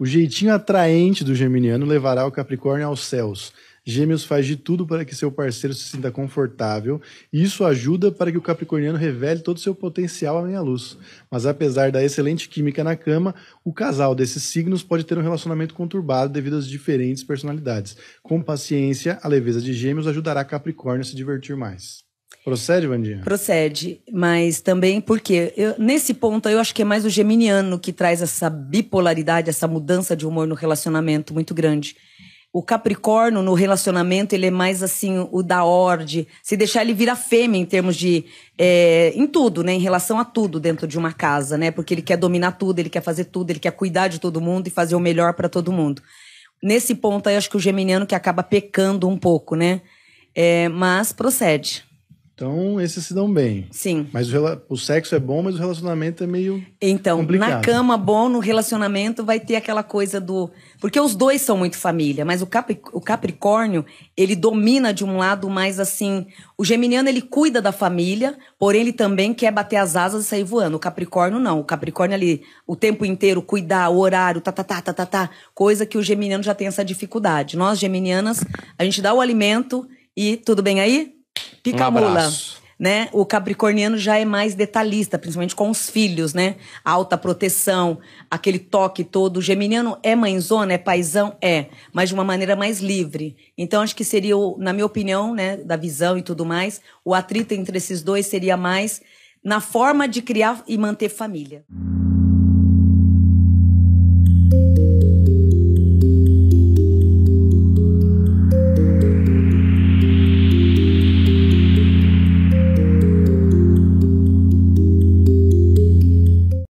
O jeitinho atraente do geminiano levará o Capricórnio aos céus. Gêmeos faz de tudo para que seu parceiro se sinta confortável, e isso ajuda para que o capricorniano revele todo o seu potencial à minha luz. Mas apesar da excelente química na cama, o casal desses signos pode ter um relacionamento conturbado devido às diferentes personalidades. Com paciência, a leveza de Gêmeos ajudará Capricórnio a se divertir mais. Procede, Vandinha? Procede, mas também porque eu, nesse ponto eu acho que é mais o geminiano que traz essa bipolaridade, essa mudança de humor no relacionamento muito grande. O Capricórnio no relacionamento ele é mais assim o da ordem, se deixar ele vira fêmea em termos de é, em tudo, né, em relação a tudo dentro de uma casa, né, porque ele quer dominar tudo, ele quer fazer tudo, ele quer cuidar de todo mundo e fazer o melhor para todo mundo. Nesse ponto aí eu acho que o geminiano que acaba pecando um pouco, né, é, mas procede. Então, esses se dão bem. Sim. Mas o, o, sexo é bom, mas o relacionamento é meio. Então, complicado. na cama, bom, no relacionamento vai ter aquela coisa do. Porque os dois são muito família, mas o, o Capricórnio, ele domina de um lado mais assim. O Geminiano, ele cuida da família, porém ele também quer bater as asas e sair voando. O Capricórnio, não. O Capricórnio, ele, o tempo inteiro, cuidar, o horário, tá, tá, tá, tá, tá, tá. Coisa que o Geminiano já tem essa dificuldade. Nós, Geminianas, a gente dá o alimento e tudo bem aí? Fica um mula. Né? O capricorniano já é mais detalhista, principalmente com os filhos, né? Alta proteção, aquele toque todo. O geminiano é mãezona, é paisão, é, mas de uma maneira mais livre. Então acho que seria, na minha opinião, né, da visão e tudo mais, o atrito entre esses dois seria mais na forma de criar e manter família.